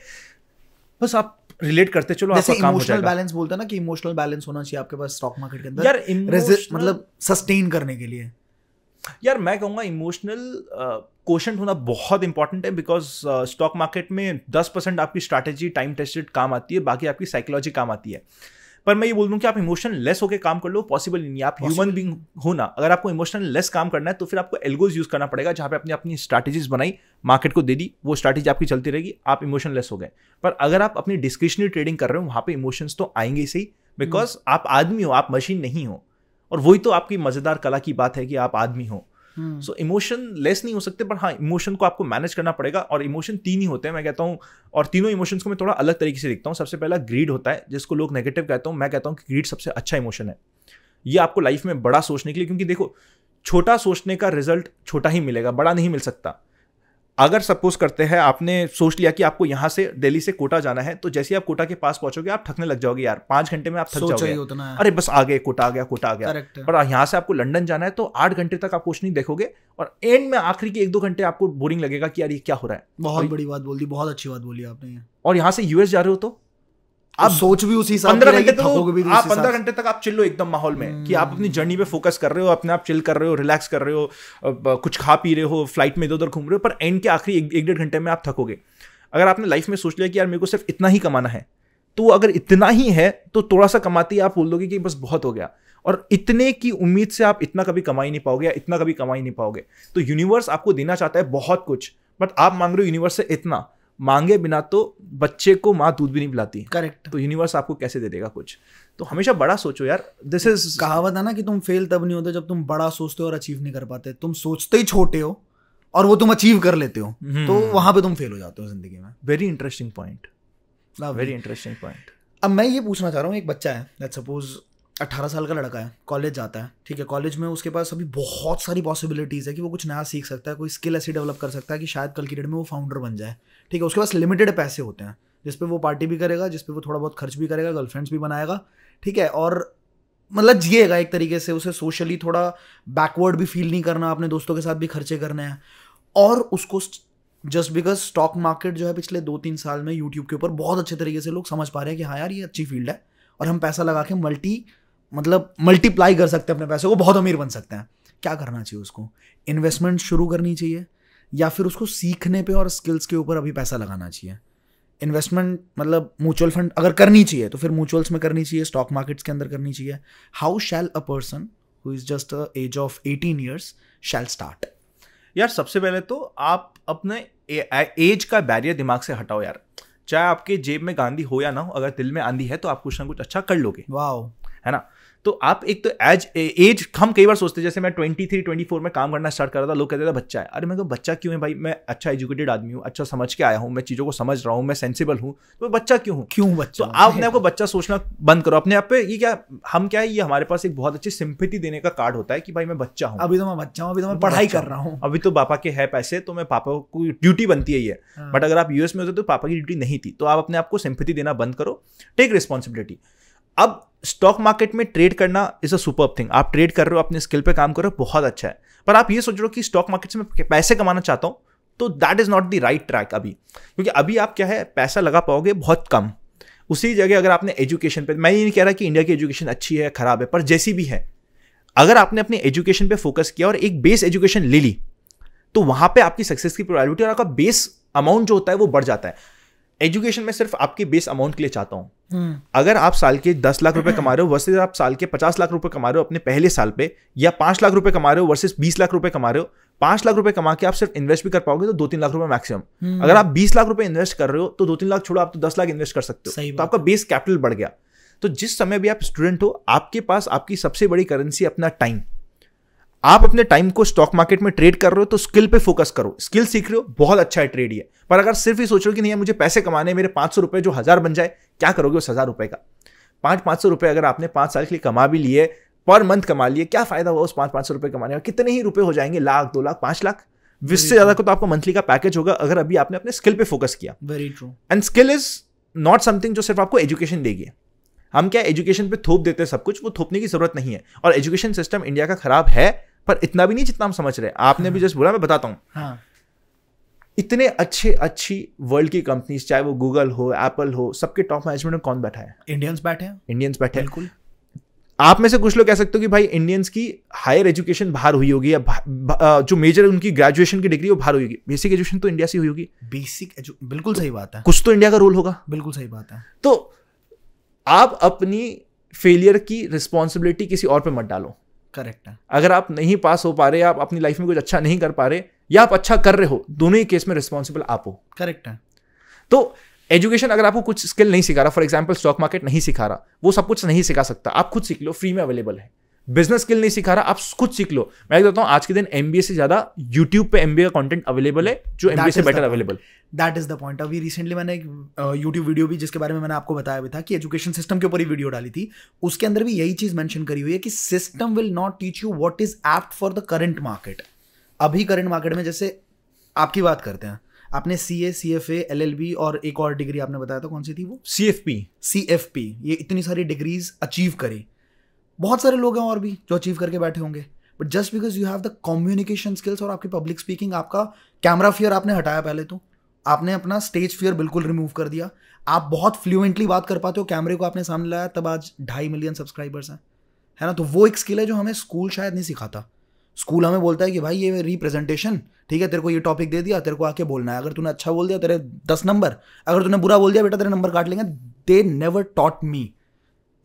बस आप रिलेट करते चलो जैसे इमोशनल बैलेंस बोलते ना कि इमोशनल बैलेंस होना चाहिए आपके पास स्टॉक मार्केट के अंदर यार मतलब सस्टेन करने के लिए यार मैं कहूंगा इमोशनल क्वेश्चन होना बहुत इंपॉर्टेंट है बिकॉज स्टॉक मार्केट में दस परसेंट आपकी स्ट्रैटेजी टाइम टेस्टेड काम आती है बाकी आपकी साइकोलॉजी काम आती है पर मैं ये बोल दूं कि आप इमोशन लेस होकर काम कर लो पॉसिबल नहीं आप ह्यूमन बींग हो ना अगर आपको इमोशन लेस काम करना है तो फिर आपको एल्गोज यूज करना पड़ेगा जहां पे अपनी अपनी स्ट्रैटेजीज बनाई मार्केट को दे दी वो स्ट्रैटेजी आपकी चलती रहेगी आप इमोशन लेस हो गए पर अगर आप अपनी डिस्क्रिशनरी ट्रेडिंग कर रहे हो वहां पर इमोशंस तो आएंगे सही बिकॉज hmm. आप आदमी हो आप मशीन नहीं हो और वही तो आपकी मजेदार कला की बात है कि आप आदमी हो सो इमोशन लेस नहीं हो सकते बट हाँ इमोशन को आपको मैनेज करना पड़ेगा और इमोशन तीन ही होते हैं मैं कहता हूँ और तीनों इमोशंस को मैं थोड़ा अलग तरीके से देखता हूँ सबसे पहला ग्रीड होता है जिसको लोग नेगेटिव कहते हैं मैं कहता हूँ कि ग्रीड सबसे अच्छा इमोशन है ये आपको लाइफ में बड़ा सोचने के लिए क्योंकि देखो छोटा सोचने का रिजल्ट छोटा ही मिलेगा बड़ा नहीं मिल सकता अगर सपोज करते हैं आपने सोच लिया कि आपको यहाँ से दिल्ली से कोटा जाना है तो जैसे आप कोटा के पास पहुंचोगे आप थकने लग जाओगे यार पांच घंटे में आप थक जाओगे अरे बस आ गए कोटा आ गया कोटा आ गया पर यहाँ से आपको लंडन जाना है तो आठ घंटे तक आप कुछ नहीं देखोगे और एंड में आखिरी के एक दो घंटे आपको बोरिंग लगेगा कि यार ये क्या हो रहा है बहुत बड़ी बात बोल दी बहुत अच्छी बात बोली आपने और यहाँ से यूएस जा रहे हो तो आप सोच भी उसी पंद्रह तो घंटे तक आप पंद्रह घंटे तक आप चिल एकदम माहौल में कि आप अपनी जर्नी हम्म। पे फोकस कर रहे हो अपने आप चिल कर रहे हो रिलैक्स कर रहे हो कुछ खा पी रहे हो फ्लाइट में इधर उधर घूम रहे हो पर एंड के आखिरी एक डेढ़ घंटे में आप थकोगे अगर आपने लाइफ में सोच लिया कि यार मेरे को सिर्फ इतना ही कमाना है तो अगर इतना ही है तो थोड़ा सा कमाती आप बोल दोगे कि बस बहुत हो गया और इतने की उम्मीद से आप इतना कभी कमाई नहीं पाओगे या इतना कभी कमा ही नहीं पाओगे तो यूनिवर्स आपको देना चाहता है बहुत कुछ बट आप मांग रहे हो यूनिवर्स से इतना मांगे बिना तो बच्चे को माँ दूध भी नहीं पिलाती करेक्ट तो यूनिवर्स आपको कैसे दे देगा कुछ तो हमेशा बड़ा सोचो यार दिस इज कहावत है ना कि तुम फेल तब नहीं होते जब तुम बड़ा सोचते हो और अचीव नहीं कर पाते तुम सोचते ही छोटे हो और वो तुम अचीव कर लेते हो हम्म। तो वहां पे तुम फेल हो जाते हो जिंदगी में very interesting point very interesting point अब मैं ये पूछना चाह रहा हूँ एक बच्चा है लेट सपोज अट्ठारह साल का लड़का है कॉलेज जाता है ठीक है कॉलेज में उसके पास अभी बहुत सारी पॉसिबिलिटीज़ है कि वो कुछ नया सीख सकता है कोई स्किल ऐसी डेवलप कर सकता है कि शायद कल की डेट में वो फाउंडर बन जाए ठीक है उसके पास लिमिटेड पैसे होते हैं जिस पे वो पार्टी भी करेगा जिस पे वो थोड़ा बहुत खर्च भी करेगा गर्लफ्रेंड्स भी बनाएगा ठीक है और मतलब जिएगा एक तरीके से उसे सोशली थोड़ा बैकवर्ड भी फील नहीं करना अपने दोस्तों के साथ भी खर्चे करने हैं और उसको जस्ट बिकॉज स्टॉक मार्केट जो है पिछले दो तीन साल में यूट्यूब के ऊपर बहुत अच्छे तरीके से लोग समझ पा रहे हैं कि हाँ यार ये अच्छी फील्ड है और हम पैसा लगा के मल्टी मतलब मल्टीप्लाई कर सकते हैं अपने पैसे को बहुत अमीर बन सकते हैं क्या करना चाहिए उसको इन्वेस्टमेंट शुरू करनी चाहिए या फिर उसको सीखने पे और स्किल्स के ऊपर अभी पैसा लगाना चाहिए इन्वेस्टमेंट मतलब म्यूचुअल फंड अगर करनी चाहिए तो फिर म्यूचुअल्स में करनी चाहिए स्टॉक मार्केट्स के अंदर करनी चाहिए how shall a person who is just a age of eighteen years shall start यार सबसे पहले तो आप अपने एज का बैरियर दिमाग से हटाओ यार चाहे आपके जेब में गांधी हो या ना हो अगर दिल में आंधी है तो आप कुछ ना कुछ अच्छा कर लोगे वाह है ना तो आप एक तो एज एज हम कई बार सोचते जैसे मैं ट्वेंटी थ्री ट्वेंटी फोर में काम करना स्टार्ट कर रहा था लोग कहते थे बच्चा है अरे मैं तो बच्चा क्यों है भाई मैं अच्छा एजुकेटेड आदमी हूँ अच्छा समझ के आया हूँ मैं चीज़ों को समझ रहा हूँ मैं सेंसिबल हूँ तो मैं बच्चा क्यों हूँ क्यों बच्चा तो आप अपने आपको बच्चा सोचना बंद करो अपने आप पे ये क्या हम क्या है ये हमारे पास एक बहुत अच्छी सिंपति देने का कार्ड होता है कि भाई मैं बच्चा हूँ अभी तो मैं बच्चा हूँ अभी तो मैं पढ़ाई कर रहा हूँ अभी तो पापा के है पैसे तो मैं पापा को ड्यूटी बनती है ये बट हाँ। अगर आप यूएस में होते तो पापा की ड्यूटी नहीं थी तो आप अपने आपको सिंपति देना बंद करो टेक रिस्पॉन्सिबिलिटी अब स्टॉक मार्केट में ट्रेड करना इज अ सुपर थिंग आप ट्रेड कर रहे हो अपने स्किल पे काम कर रहे हो बहुत अच्छा है पर आप ये सोच रहे हो कि स्टॉक मार्केट से मैं पैसे कमाना चाहता हूँ तो that is not the right track अभी क्योंकि अभी आप क्या है पैसा लगा पाओगे बहुत कम उसी जगह अगर आपने एजुकेशन पे मैं ये नहीं कह रहा कि इंडिया की एजुकेशन अच्छी है ख़राब है पर जैसी भी है अगर आपने अपने एजुकेशन पे फोकस किया और एक बेस एजुकेशन ले ली तो वहां पे आपकी सक्सेस की प्रोबेबिलिटी और आपका बेस अमाउंट जो होता है वो बढ़ जाता है एजुकेशन में सिर्फ आपके बेस अमाउंट के लिए चाहता हूँ हम्म। अगर आप साल के दस लाख रुपए कमा रहे हो वर्सेज आप साल के पचास लाख रुपए कमा रहे हो अपने पहले साल पे या पांच लाख रुपए कमा रहे हो वर्सेज बीस लाख रुपए कमा रहे हो पांच लाख रुपए कमा के आप सिर्फ इन्वेस्ट भी कर पाओगे तो दो तीन लाख रुपए मैक्सिमम अगर आप बीस लाख रुपए इन्वेस्ट कर रहे हो तो दो तीन लाख छोड़ो आप तो दस लाख इन्वेस्ट कर सकते हो तो आपका बेस कैपिटल बढ़ गया तो जिस समय भी आप स्टूडेंट हो आपके पास आपकी सबसे बड़ी करेंसी अपना टाइम आप अपने टाइम को स्टॉक मार्केट में ट्रेड कर रहे हो तो स्किल पे फोकस करो स्किल सीख रहे हो बहुत अच्छा है ट्रेड ये पर अगर सिर्फ ये सोच रहे हो कि नहीं मुझे पैसे कमाने मेरे पांच सौ रुपए जो हज़ार बन जाए क्या करोगे उस हज़ार रुपए का पांच पांच सौ रुपए अगर आपने पांच साल के लिए कमा भी लिए पर मंथ कमा लिए क्या फ़ायदा हुआ उस पांच पांच सौ रुपए कमाने का कितने ही रुपए हो जाएंगे लाख दो लाख पांच लाख इससे ज़्यादा को तो, तो आपका मंथली का पैकेज होगा अगर अभी आपने अपने स्किल पे फोकस किया very true and skill is not something जो सिर्फ आपको एजुकेशन देगी हम क्या एजुकेशन पे थोप देते हैं सब कुछ वो थोपने की जरूरत नहीं है और एजुकेशन सिस्टम इंडिया का खराब है पर इतना भी नहीं जितना हम समझ रहे हैं आपने हाँ। भी जस्ट बोला मैं बताता हूँ हाँ। इतने अच्छे अच्छी वर्ल्ड की कंपनीज चाहे वो गूगल हो एप्पल हो सबके टॉप मैनेजमेंट में कौन बैठा है इंडियंस बैठे हैं इंडियंस बैठे हैं बिल्कुल आप में से कुछ लोग कह सकते हो कि भाई इंडियंस की हायर एजुकेशन बाहर हुई होगी या जो मेजर उनकी ग्रेजुएशन की डिग्री वो बाहर हुई होगी बेसिक एजुकेशन तो इंडिया से हुई होगी बेसिक बिल्कुल सही बात है कुछ तो इंडिया का रोल होगा बिल्कुल सही बात है तो आप अपनी फेलियर की रिस्पॉन्सिबिलिटी किसी और पे मत डालो करेक्ट है अगर आप नहीं पास हो पा रहे आप अपनी लाइफ में कुछ अच्छा नहीं कर पा रहे या आप अच्छा कर रहे हो दोनों ही केस में रिस्पॉन्सिबल आप हो करेक्ट है तो एजुकेशन अगर आपको कुछ स्किल नहीं सिखा रहा फॉर एग्जाम्पल स्टॉक मार्केट नहीं सिखा रहा वो सब कुछ नहीं सिखा सकता आप खुद सीख लो फ्री में अवेलेबल है बिजनेस स्किल नहीं सिखा रहा आप खुद सीख लो मैं कहता हूँ आज के दिन एमबीए से ज्यादा यूट्यूब पे एमबीए का कंटेंट अवेलेबल है जो एमबीए से better available that is the point अभी रिसेंटली मैंने एक यूट्यूब वीडियो भी जिसके बारे में मैंने आपको बताया भी था कि एजुकेशन सिस्टम के ऊपर ही वीडियो डाली थी उसके अंदर भी यही चीज मैंशन करी हुई है कि system will not teach you what is apt for the current market अभी करेंट मार्केट में जैसे आपकी बात करते हैं आपने C A C F L L B और एक और डिग्री आपने बताया था कौन सी थी वो C F P C F P ये इतनी सारी डिग्रीज अचीव करी बहुत सारे लोग हैं और भी जो अचीव करके बैठे होंगे but just because you have the communication skills और आपकी पब्लिक स्पीकिंग आपका कैमरा फियर आपने हटाया पहले तो आपने अपना स्टेज फियर बिल्कुल रिमूव कर दिया आप बहुत फ्लुएंटली बात कर पाते हो कैमरे को आपने सामने लाया तब आज ढाई मिलियन सब्सक्राइबर्स हैं है ना तो वो एक स्किल है जो हमें स्कूल शायद नहीं सिखाता स्कूल हमें बोलता है कि भाई ये रिप्रेजेंटेशन ठीक है तेरे को ये टॉपिक दे दिया तेरे को आके बोलना है अगर तूने अच्छा बोल दिया तेरे दस नंबर अगर तूने बुरा बोल दिया बेटा तेरे नंबर काट लेंगे they never taught me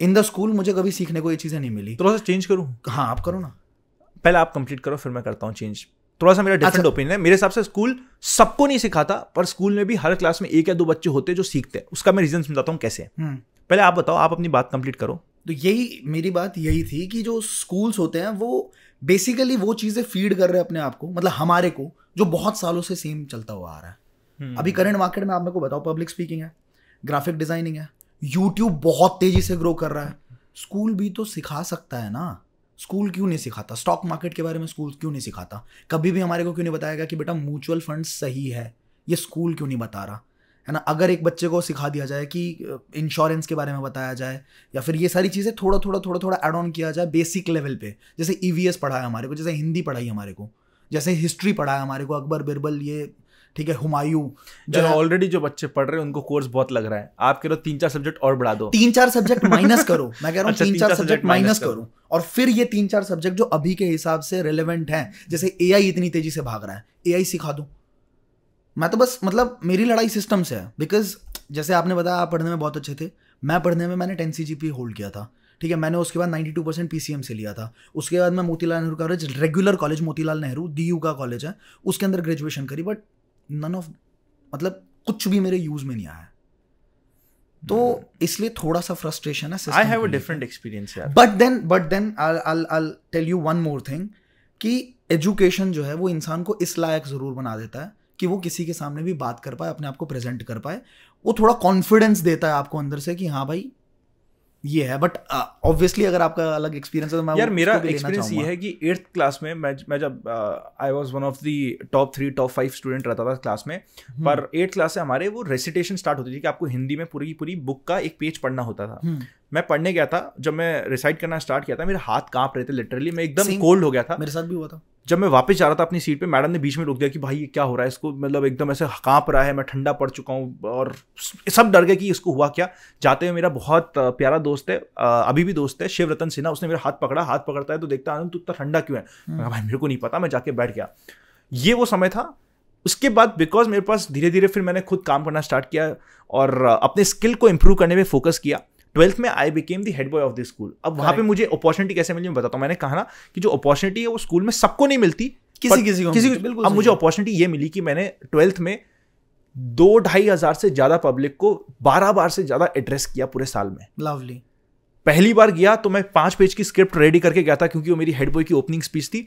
in the school मुझे कभी सीखने को ये चीज़ें नहीं मिली थोड़ा सा चेंज करूँ हाँ आप करो ना पहले आप कंप्लीट करो फिर मैं करता हूँ चेंज थोड़ा सा मेरा डिफरेंट ओपिनियन अच्छा। है मेरे हिसाब से स्कूल सबको नहीं सिखाता पर स्कूल में भी हर क्लास में एक या दो बच्चे होते हैं जो सीखते हैं उसका मैं रीजन समझाता हूँ कैसे हम्म। पहले आप बताओ आप अपनी बात कंप्लीट करो तो यही मेरी बात यही थी कि जो स्कूल्स होते हैं वो बेसिकली वो चीज़ें फीड कर रहे हैं अपने आप को मतलब हमारे को जो बहुत सालों से सेम चलता हुआ आ रहा है हम्म। अभी करंट मार्केट में आप मेरे को बताओ पब्लिक स्पीकिंग है ग्राफिक डिजाइनिंग है यूट्यूब बहुत तेजी से ग्रो कर रहा है स्कूल भी तो सिखा सकता है ना स्कूल क्यों नहीं सिखाता स्टॉक मार्केट के बारे में स्कूल क्यों नहीं सिखाता कभी भी हमारे को क्यों नहीं बताया गया कि बेटा म्यूचुअल फंड सही है ये स्कूल क्यों नहीं बता रहा है ना अगर एक बच्चे को सिखा दिया जाए कि इंश्योरेंस के बारे में बताया जाए या फिर ये सारी चीज़ें थोड़ा थोड़ा थोड़ा थोड़ा एड ऑन किया जाए बेसिक लेवल पे जैसे ई e पढ़ाया हमारे को जैसे हिंदी पढ़ाई हमारे को जैसे हिस्ट्री पढ़ाया हमारे को अकबर बिरबल ये ठीक है हुमायूं जो ऑलरेडी जो बच्चे पढ़ रहे हैं उनको कोर्स बहुत लग रहा है आप कह रहे हो तो तीन चार सब्जेक्ट और बढ़ा दो तीन चार सब्जेक्ट माइनस करो मैं कह रहा हूँ तीन चार सब्जेक्ट माइनस करो और फिर ये तीन चार सब्जेक्ट जो अभी के हिसाब से रेलिवेंट हैं जैसे एआई इतनी तेजी से भाग रहा है एआई सिखा दो मैं तो बस मतलब मेरी लड़ाई सिस्टम से है बिकॉज जैसे आपने बताया आप पढ़ने में बहुत अच्छे थे मैं पढ़ने में मैंने ten C G P hold किया था ठीक है मैंने उसके बाद 92 परसेंट पी से लिया था उसके बाद मैं Motilal Nehru college regular college Motilal Nehru D का कॉलेज है उसके अंदर ग्रेजुएशन करी बट नन ऑफ मतलब कुछ भी मेरे यूज में नहीं आया तो इसलिए थोड़ा सा फ्रस्ट्रेशन है I have a different experience यार but then but then I tell you one more thing कि एजुकेशन जो है वो इंसान को इस लायक ज़रूर बना देता है कि वो किसी के सामने भी बात कर पाए अपने आप को प्रेजेंट कर पाए वो थोड़ा कॉन्फिडेंस देता है आपको अंदर से कि हाँ भाई ये है बट ऑब्वियसली uh, अगर आपका अलग एक्सपीरियंस है तो मैं यार मेरा एक्सपीरियंस ये है कि एट्थ क्लास में मैं मैं जब I was one of the top three top five student रहता था क्लास में हम्म। पर एट्थ क्लास से हमारे वो रेसिटेशन स्टार्ट होती थी कि आपको हिंदी में पूरी पूरी बुक का एक पेज पढ़ना होता था हम्म। मैं पढ़ने गया था जब मैं रिसाइड करना स्टार्ट किया था मेरे हाथ कांप रहे थे लिटरली मैं एकदम कोल्ड हो गया था मेरे साथ भी हुआ था जब मैं वापस जा रहा था अपनी सीट पे मैडम ने बीच में रोक दिया कि भाई ये क्या हो रहा है इसको मतलब एकदम ऐसे कांप रहा है मैं ठंडा पड़ चुका हूँ और सब डर गए कि इसको हुआ क्या जाते हुए मेरा बहुत प्यारा दोस्त है अभी भी दोस्त है शिव रतन सिन्हा उसने मेरा हाथ पकड़ा हाथ पकड़ता है तो देखता आनंद तू इतना ठंडा क्यों है हम्म। भाई मेरे को नहीं पता मैं जाके बैठ गया ये वो समय था उसके बाद बिकॉज मेरे पास धीरे धीरे फिर मैंने खुद काम करना स्टार्ट किया और अपने स्किल को इम्प्रूव करने में फोकस किया ट्वेल्थ में I became the head boy of the school अब वहां पे मुझे अपॉर्चुनिटी कैसे मिली मैं बताता हूँ मैंने कहा ना कि जो अपॉर्चुनिटी है वो स्कूल में सबको नहीं मिलती किसी किसी को किसी बिल्कुल अब मुझे अपॉर्चुनिटी ये मिली कि मैंने ट्वेल्थ में दो ढाई हजार से ज्यादा पब्लिक को बारह बार से ज्यादा एड्रेस किया पूरे साल में लवली पहली बार गया तो मैं पांच पेज की स्क्रिप्ट रेडी करके गया था क्योंकि वो मेरी हेड बॉय की ओपनिंग स्पीच थी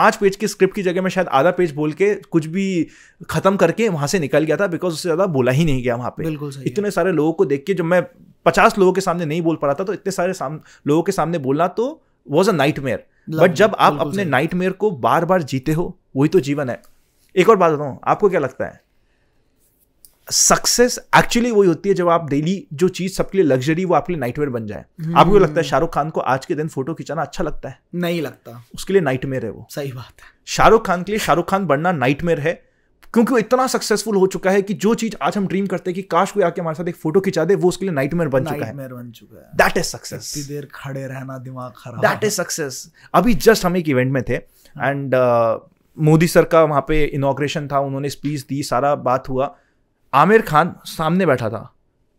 पांच पेज की स्क्रिप्ट की जगह मैं शायद आधा पेज बोल के कुछ भी खत्म करके वहां से निकल गया था बिकॉज उससे ज्यादा बोला ही नहीं गया वहां पे बिल्कुल सही इतने सारे लोगों को देख के जब मैं पचास लोगों के सामने नहीं बोल पा रहा था तो इतने सारे लोगों के सामने बोलना तो was a nightmare but जब आप अपने नाइट मेयर को बार बार जीते हो वही तो जीवन है एक और बात बताऊँ आपको क्या लगता है सक्सेस एक्चुअली वही होती है जब आप डेली जो चीज सबके लिए लग्जरी वो आपके लिए नाइटमेयर बन जाए हम्म। आपको लगता है शाहरुख खान को आज के दिन फोटो खिंचाना अच्छा लगता है नहीं लगता उसके लिए नाइटमेयर है वो सही बात है शाहरुख खान के लिए शाहरुख खान बनना नाइटमेयर है क्योंकि वो इतना सक्सेसफुल हो चुका है कि जो चीज आज हम ड्रीम करते हैं कि काश कोई आके हमारे साथ एक फोटो खिंचा दे वो उसके लिए नाइटमेयर बन चुका है बन चुका है दैट इज सक्सेस इतनी देर खड़े रहना दिमाग खराब दैट इज सक्सेस अभी जस्ट हम एक इवेंट में थे एंड uh, मोदी सर का वहाँ पे इनोग्रेशन था उन्होंने स्पीच दी सारा बात हुआ आमिर खान सामने बैठा था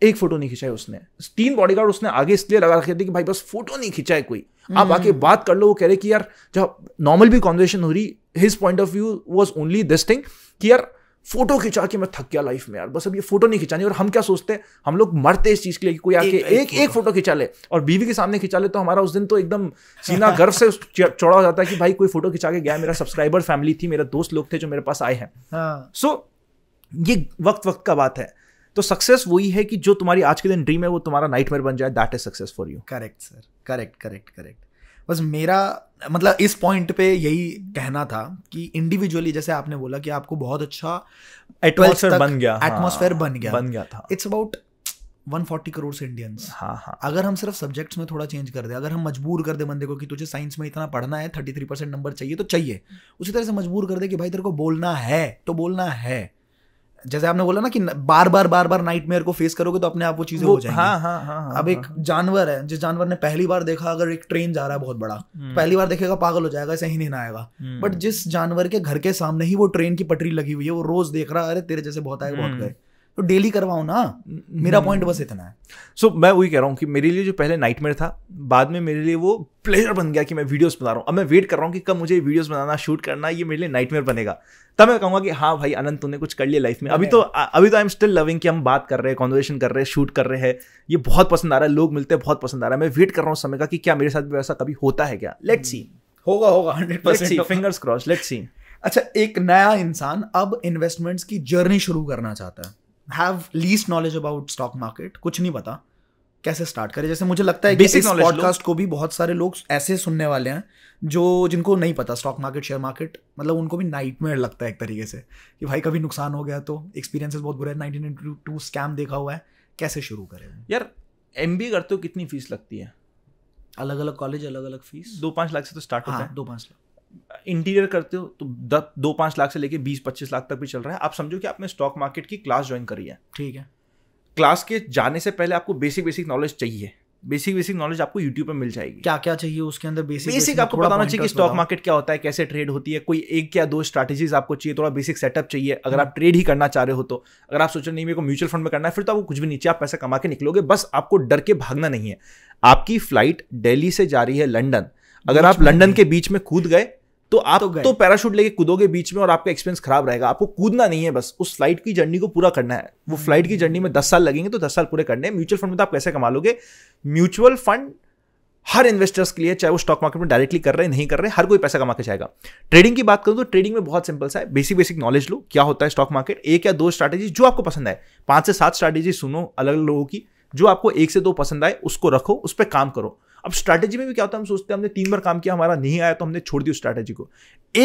एक फोटो नहीं खिंचाई उसने तीन बॉडीगार्ड उसने आगे इसलिए लगा रखे थे कि भाई बस फोटो नहीं खिंचाए कोई आप आके हम्म। बात कर लो वो कह रहे कि यार जब नॉर्मल भी कॉन्वर्जेशन हो रही his point of view was only this thing कि यार फोटो खिंचा के मैं थक गया लाइफ में यार बस अब ये फोटो नहीं खिंचानी और हम क्या सोचते हैं हम लोग मरते इस चीज के लिए कि कोई आके एक एक, एक फोटो खिंचा ले और बीवी के सामने खिंचा ले तो हमारा उस दिन तो एकदम सीना गर्व से चौड़ा हो जाता है कि भाई कोई फोटो खिंचा के गया मेरा सब्सक्राइबर फैमिली थी मेरे दोस्त लोग थे जो मेरे पास आए हैं सो हाँ। ये वक्त वक्त का बात है तो सक्सेस वही है कि जो तुम्हारी आज के दिन ड्रीम है वो तुम्हारा नाइट बन जाए that is success for you correct sir correct correct correct बस मेरा मतलब इस पॉइंट पे यही कहना था कि इंडिविजुअली जैसे आपने बोला कि आपको बहुत अच्छा एटमोसफेयर बन गया एटमोसफेयर हाँ, बन गया बन गया था इट्स अबाउट 140 करोड़ इंडियंस हाँ हाँ अगर हम सिर्फ सब्जेक्ट्स में थोड़ा चेंज कर दे अगर हम मजबूर कर दे बंदे को कि तुझे साइंस में इतना पढ़ना है 33 परसेंट नंबर चाहिए तो चाहिए उसी तरह से मजबूर कर दे कि भाई तेरे को बोलना है तो बोलना है जैसे आपने बोला ना कि बार बार बार बार नाइट को फेस करोगे तो अपने आप वो चीजें हो जाएंगी हाँ, हाँ, हाँ, हाँ, अब एक हाँ। जानवर है जिस जानवर ने पहली बार देखा अगर एक ट्रेन जा रहा है बहुत बड़ा हम्म। पहली बार देखेगा पागल हो जाएगा ऐसे ही नहीं ना आएगा बट हम्म। जिस जानवर के घर के सामने ही वो ट्रेन की पटरी लगी हुई है वो रोज देख रहा है अरे तेरे जैसे बहुत आए बहुत हम्म। गए तो डेली करवाओ ना मेरा पॉइंट बस इतना है सो so, मैं वही कह रहा हूँ कि मेरे लिए जो पहले नाइटमेयर था बाद में मेरे लिए वो प्लेजर बन गया कि मैं वीडियोस बना रहा हूँ अब मैं वेट कर रहा हूँ कि कब मुझे वीडियोस बनाना शूट करना ये मेरे लिए नाइटमेयर बनेगा तब मैं कहूँगा कि हाँ भाई अनंत तूने कुछ कर लिया लाइफ में अभी तो अभी तो आई एम स्टिल लविंग कि हम बात कर रहे हैं कॉन्वर्सेशन कर रहे हैं शूट कर रहे हैं ये बहुत पसंद आ रहा है लोग मिलते हैं बहुत पसंद आ रहा है मैं वेट कर रहा हूँ समय का कि क्या मेरे साथ वैसा कभी होता है क्या लेट्स सी होगा होगा hundred percent fingers cross let's see अच्छा एक नया इंसान अब इन्वेस्टमेंट्स की जर्नी शुरू करना चाहता है have least knowledge about stock market कुछ नहीं पता कैसे स्टार्ट करें जैसे मुझे लगता है बेसिक पॉडकास्ट को भी बहुत सारे लोग ऐसे सुनने वाले हैं जो जिनको नहीं पता स्टॉक मार्केट शेयर मार्केट मतलब उनको भी नाइट में लगता है एक तरीके से कि भाई कभी नुकसान हो गया तो एक्सपीरियंसेस बहुत बुरा है नाइनटीन टू स्कैम देखा हुआ है कैसे शुरू करें यार एम बी करते हो कितनी फीस लगती है अलग अलग कॉलेज अलग अलग फीस दो पाँच लाख से तो स्टार्ट हाँ, होता है दो पाँच लाख इंटीरियर करते हो तो दस दो पाँच लाख से लेके बीस पच्चीस लाख तक भी चल रहा है आप समझो कि आपने स्टॉक मार्केट की क्लास ज्वाइन करी है ठीक है क्लास के जाने से पहले आपको बेसिक बेसिक नॉलेज चाहिए बेसिक बेसिक नॉलेज आपको यूट्यूब पर मिल जाएगी क्या क्या चाहिए उसके अंदर बेसिक बेसिक आपको पता होना चाहिए कि स्टॉक मार्केट क्या होता है कैसे ट्रेड होती है कोई एक या दो स्ट्रैटेजीज आपको चाहिए थोड़ा बेसिक सेटअप चाहिए अगर आप ट्रेड हम्म। ही करना चाह रहे हो तो अगर आप रहे नहीं मेरे को म्यूचुअल फंड में करना है फिर तो आपको कुछ भी नीचे आप पैसा कमा के निकलोगे बस आपको डर के भागना नहीं है आपकी फ्लाइट डेली से जा रही है लंडन अगर आप लंदन के बीच में कूद गए तो आप तो, तो पैराशूट लेके कूदोगे बीच में और आपका एक्सपीरियंस खराब रहेगा आपको कूदना नहीं है बस उस फ्लाइट की जर्नी को पूरा करना है वो फ्लाइट hmm. की जर्नी में दस साल लगेंगे तो दस साल पूरे करने हैं म्यूचुअल फंड में तो आप कैसे कमा लोगे म्यूचुअल फंड हर इन्वेस्टर्स के लिए चाहे वो स्टॉक मार्केट में डायरेक्टली कर रहे नहीं कर रहे हर कोई पैसा कमा के जाएगा ट्रेडिंग की बात करूँ तो ट्रेडिंग में बहुत सिंपल सा है बेसिक बेसिक नॉलेज लो क्या होता है स्टॉक मार्केट एक या दो स्ट्रैटेजी जो आपको पसंद आए पांच से सात स्ट्रैटेजी सुनो अलग अलग लोगों की जो आपको एक से दो पसंद आए उसको रखो उस पर काम करो अब स्ट्रैटेजी में भी क्या होता है हम सोचते हैं हमने तीन बार काम किया हमारा नहीं आया तो हमने छोड़ दिया स्ट्रैटेजी को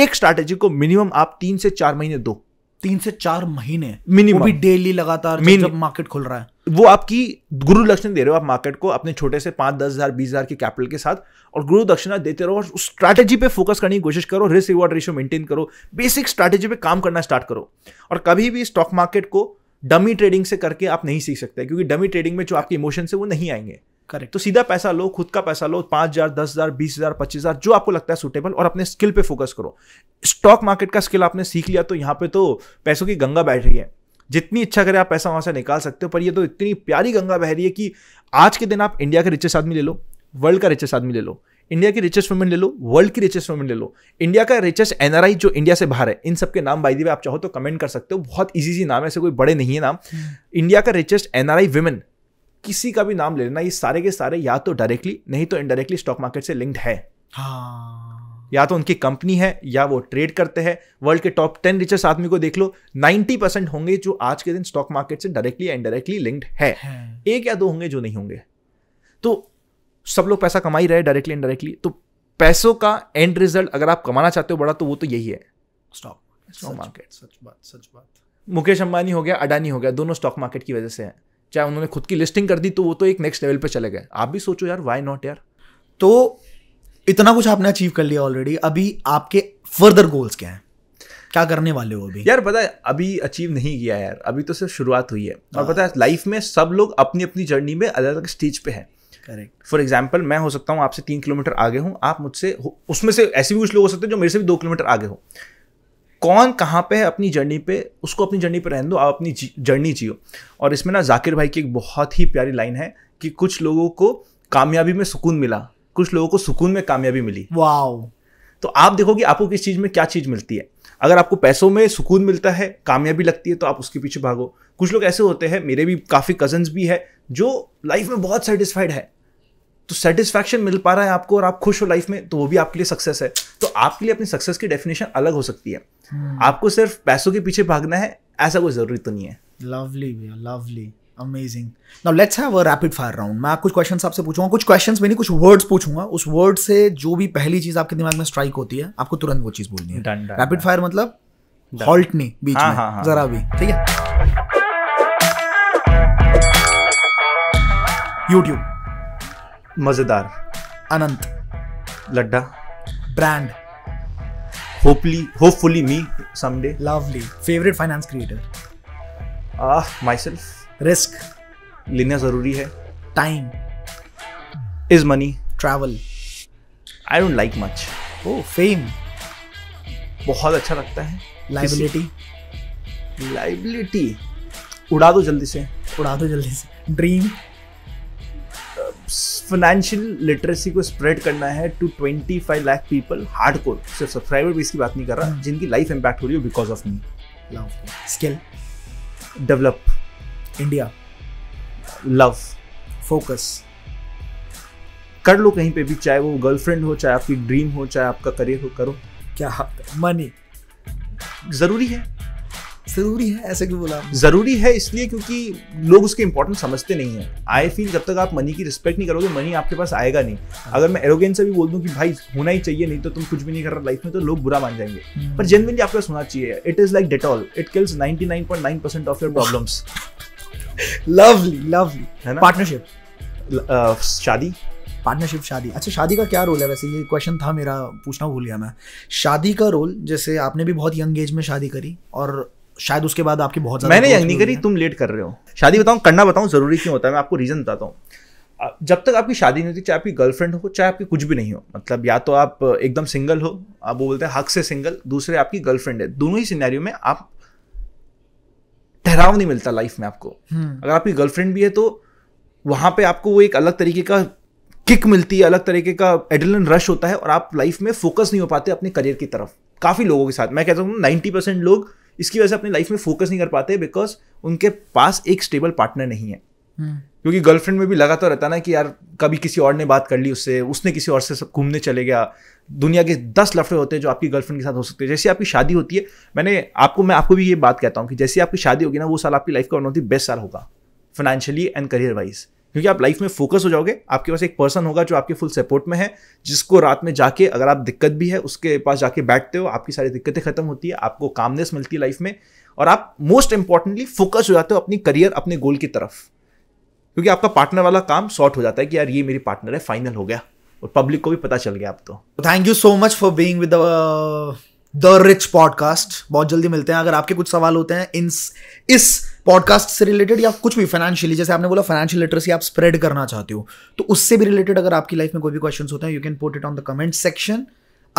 एक स्ट्रैटेजी को मिनिमम आप तीन से चार महीने दो तीन से चार महीने मिनिमम भी डेली लगातार जब मार्केट खुल रहा है वो आपकी गुरु दक्षिणा दे रहे हो आप मार्केट को अपने छोटे से पांच दस हजार बीस हजार के कैपिटल के साथ और गुरु दक्षिणा देते रहो और उस स्ट्रैटेजी पे फोकस करने की कोशिश करो रिस्क रिवॉर्ड रेशियो मेंटेन करो बेसिक स्ट्रैटेजी पे काम करना स्टार्ट करो और कभी भी स्टॉक मार्केट को डमी ट्रेडिंग से करके आप नहीं सीख सकते क्योंकि डमी ट्रेडिंग में जो आपके इमोशन है वो नहीं आएंगे करेक्ट तो सीधा पैसा लो खुद का पैसा लो पांच हजार दस हजार बीस हजार पच्चीस हजार जो आपको लगता है सुटेबल और अपने स्किल पे फोकस करो स्टॉक मार्केट का स्किल आपने सीख लिया तो यहाँ पे तो पैसों की गंगा बैठ रही है जितनी इच्छा करे आप पैसा वहां से निकाल सकते हो पर ये तो इतनी प्यारी गंगा बह रही है कि आज के दिन आप इंडिया के रिचेस्ट आदमी ले लो वर्ल्ड का रिचेस्ट आदमी ले लो इंडिया की रिचेस्ट वुमेन ले लो वर्ल्ड की रिचेस्ट वुमेन ले लो इंडिया का रिचेस्ट एनआरआई जो इंडिया से बाहर है इन सबके नाम बाई दी आप चाहो तो कमेंट कर सकते हो बहुत ईजी सी नाम है ऐसे कोई बड़े नहीं है नाम इंडिया हम्म। का रिचेस्ट एनआरआई वुमेन किसी का भी नाम ले लेना ये सारे के सारे या तो डायरेक्टली नहीं तो इनडायरेक्टली स्टॉक मार्केट से लिंक्ड है हाँ। या तो उनकी कंपनी है या वो ट्रेड करते हैं वर्ल्ड के टॉप टेन रिचर्स आदमी को देख लो नाइनटी परसेंट होंगे जो आज के दिन स्टॉक मार्केट से डायरेक्टली या इनडायरेक्टली लिंक्ड है।, है एक या दो होंगे जो नहीं होंगे तो सब लोग पैसा कमा ही रहे डायरेक्टली इनडायरेक्टली तो पैसों का एंड रिजल्ट अगर आप कमाना चाहते हो बड़ा तो वो तो यही है स्टॉक स्टॉक मार्केट सच बात सच बात मुकेश अंबानी हो गया अडानी हो गया दोनों स्टॉक मार्केट की वजह से है चाहे उन्होंने खुद की लिस्टिंग कर दी तो वो तो एक नेक्स्ट लेवल पे चले गए आप भी सोचो यार वाई नॉट यार तो इतना कुछ आपने अचीव कर लिया ऑलरेडी अभी आपके फर्दर गोल्स क्या हैं क्या करने वाले हो अभी यार पता है अभी अचीव नहीं किया यार अभी तो सिर्फ शुरुआत हुई है और पता है लाइफ में सब लोग अपनी अपनी जर्नी में अलग अलग स्टेज पे हैं करेक्ट फॉर एग्जाम्पल मैं हो सकता हूँ आपसे तीन किलोमीटर आगे हूँ आप मुझसे उसमें से ऐसे भी कुछ लोग हो सकते हैं जो मेरे से भी दो किलोमीटर आगे हो कौन कहाँ पे है अपनी जर्नी पे उसको अपनी जर्नी पे रहने दो आप अपनी जर्नी जियो और इसमें ना जाकिर भाई की एक बहुत ही प्यारी लाइन है कि कुछ लोगों को कामयाबी में सुकून मिला कुछ लोगों को सुकून में कामयाबी मिली वाह तो आप देखो कि आपको किस चीज़ में क्या चीज़ मिलती है अगर आपको पैसों में सुकून मिलता है कामयाबी लगती है तो आप उसके पीछे भागो कुछ लोग ऐसे होते हैं मेरे भी काफ़ी कजन्स भी है जो लाइफ में बहुत सेटिस्फाइड है तो सेटिस्फैक्शन मिल पा रहा है आपको और आप खुश हो लाइफ में तो वो भी आपके लिए सक्सेस है तो आपके लिए अपनी सक्सेस की डेफिनेशन अलग हो सकती है Hmm. आपको सिर्फ पैसों के पीछे भागना है ऐसा कोई जरूरी तो नहीं है लवली भैया lovely amazing now let's have a rapid fire round मैं कुछ क्वेश्चन आपसे पूछूंगा कुछ क्वेश्चन में नहीं कुछ वर्ड्स पूछूंगा उस वर्ड से जो भी पहली चीज आपके दिमाग में स्ट्राइक होती है आपको तुरंत वो चीज बोलनी है रैपिड फायर मतलब हॉल्ट नहीं बीच हाँ, में हाँ, हाँ, जरा हाँ। भी ठीक है यूट्यूब मजेदार Anant Ladda brand hopefully hopefully me someday lovely favorite finance creator ah myself risk लेना जरूरी है time is money travel I don't like much oh fame बहुत अच्छा लगता है liability liability उड़ा दो जल्दी से उड़ा दो जल्दी से dream फाइनेंशियल लिटरेसी को स्प्रेड करना है to twenty five lakh people hardcore सिर्फ सब्सक्राइबर भी इसकी बात नहीं कर रहा हाँ। जिनकी लाइफ इम्पैक्ट हो रही है because of me skill develop India love focus कर लो कहीं पे भी चाहे वो गर्लफ्रेंड हो चाहे आपकी ड्रीम हो चाहे आपका करियर हो करो क्या मनी ज़रूरी है जरूरी है ऐसे क्यों बोला जरूरी है इसलिए क्योंकि लोग उसके इंपॉर्टेंस समझते नहीं है आई फील जब तक आप मनी की रिस्पेक्ट नहीं करोगे मनी आपके पास आएगा नहीं हाँ। अगर मैं एरोगेंस से भी बोल दूं कि भाई होना ही चाहिए नहीं तो तुम कुछ भी नहीं कर रहा लाइफ में तो लोग बुरा मान जाएंगे हम्म। पर जेनविनली आपके पास होना चाहिए it is like Dettol it kills ninety of your problem lovely lovely है ना पार्टनरशिप uh, शादी पार्टनरशिप शादी अच्छा शादी का क्या रोल है वैसे ये क्वेश्चन था मेरा पूछना भूल गया मैं शादी का रोल जैसे आपने भी बहुत यंग एज में शादी करी और शायद उसके बाद आपकी बहुत मैंने यंग नहीं करी तुम लेट कर रहे हो शादी बताऊँ करना बताऊँ जरूरी क्यों होता है मैं आपको रीज़न बताता हूँ जब तक आपकी शादी नहीं होती चाहे आपकी गर्लफ्रेंड हो चाहे आपकी कुछ भी नहीं हो मतलब या तो आप एकदम सिंगल हो आप वो बोलते हैं हक से सिंगल दूसरे आपकी गर्लफ्रेंड है दोनों ही सिनेरियो में आप ठहराव नहीं मिलता लाइफ में आपको हम्म। अगर आपकी गर्लफ्रेंड भी है तो वहां पे आपको वो एक अलग तरीके का किक मिलती है अलग तरीके का एडलन रश होता है और आप लाइफ में फोकस नहीं हो पाते अपने करियर की तरफ काफ़ी लोगों के साथ मैं कहता हूँ नाइन्टी परसेंट लोग इसकी वजह से अपनी लाइफ में फोकस नहीं कर पाते बिकॉज उनके पास एक स्टेबल पार्टनर नहीं है हम्म। क्योंकि गर्लफ्रेंड में भी लगातार तो रहता ना कि यार कभी किसी और ने बात कर ली उससे उसने किसी और से सब घूमने चले गया दुनिया के दस लफड़े होते हैं जो आपकी गर्लफ्रेंड के साथ हो सकते हैं जैसे आपकी शादी होती है मैंने आपको मैं आपको भी ये बात कहता हूँ कि जैसे आपकी शादी होगी ना वो साल आपकी लाइफ का वन ऑफ द बेस्ट साल होगा फाइनेंशियली एंड करियर वाइज क्योंकि आप लाइफ में फोकस हो जाओगे आपके पास एक पर्सन होगा जो आपके फुल सपोर्ट में है जिसको रात में जाके अगर आप दिक्कत भी है उसके पास जाके बैठते हो आपकी सारी दिक्कतें खत्म होती है आपको कामनेस मिलती है लाइफ में और आप मोस्ट इंपॉर्टेंटली फोकस हो जाते हो अपनी करियर अपने गोल की तरफ क्योंकि आपका पार्टनर वाला काम सॉर्ट हो जाता है कि यार ये मेरी पार्टनर है फाइनल हो गया और पब्लिक को भी पता चल गया आप तो thank you so much for being with the rich podcast बहुत जल्दी मिलते हैं अगर आपके कुछ सवाल होते हैं इन इस पॉडकास्ट से रिलेटेड या कुछ भी फाइनेंशियली जैसे आपने बोला फाइनेंशियल लिटरेसी आप स्प्रेड करना चाहते हो तो उससे भी रिलेटेड अगर आपकी लाइफ में कोई भी क्वेश्चन होते हैं you can put it on the comment section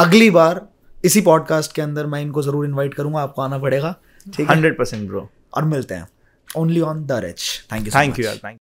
अगली बार इसी पॉडकास्ट के अंदर मैं इनको जरूर इन्वाइट करूंगा आपको आना पड़ेगा ठीक हंड्रेड परसेंट ब्रो और मिलते हैं only on the rich thank you thank you